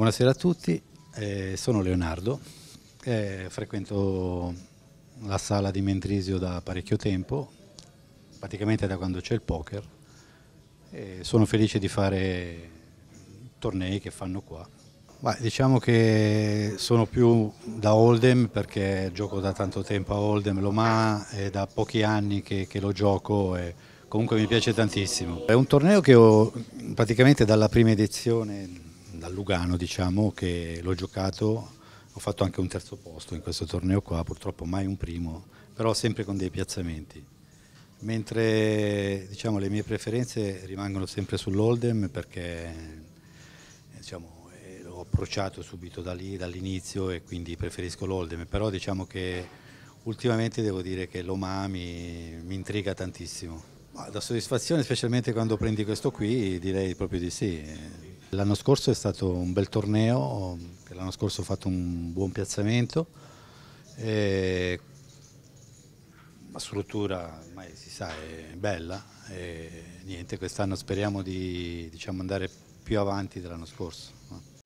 Buonasera a tutti, eh, sono Leonardo, eh, frequento la sala di Mentrisio da parecchio tempo, praticamente da quando c'è il poker. Eh, sono felice di fare tornei che fanno qua. Ma diciamo che sono più da Oldem perché gioco da tanto tempo a Oldem Loma, è da pochi anni che, che lo gioco e comunque mi piace tantissimo. È un torneo che ho praticamente dalla prima edizione dal Lugano, diciamo, che l'ho giocato, ho fatto anche un terzo posto in questo torneo qua, purtroppo mai un primo, però sempre con dei piazzamenti. Mentre diciamo, le mie preferenze rimangono sempre sull'Oldem perché diciamo, eh, l'ho approcciato subito da lì, dall'inizio e quindi preferisco l'Oldem, però diciamo che ultimamente devo dire che l'Omami mi intriga tantissimo. da soddisfazione, specialmente quando prendi questo qui, direi proprio di sì. L'anno scorso è stato un bel torneo, l'anno scorso ho fatto un buon piazzamento, eh, la struttura ormai si sa è bella e niente, quest'anno speriamo di diciamo, andare più avanti dell'anno scorso.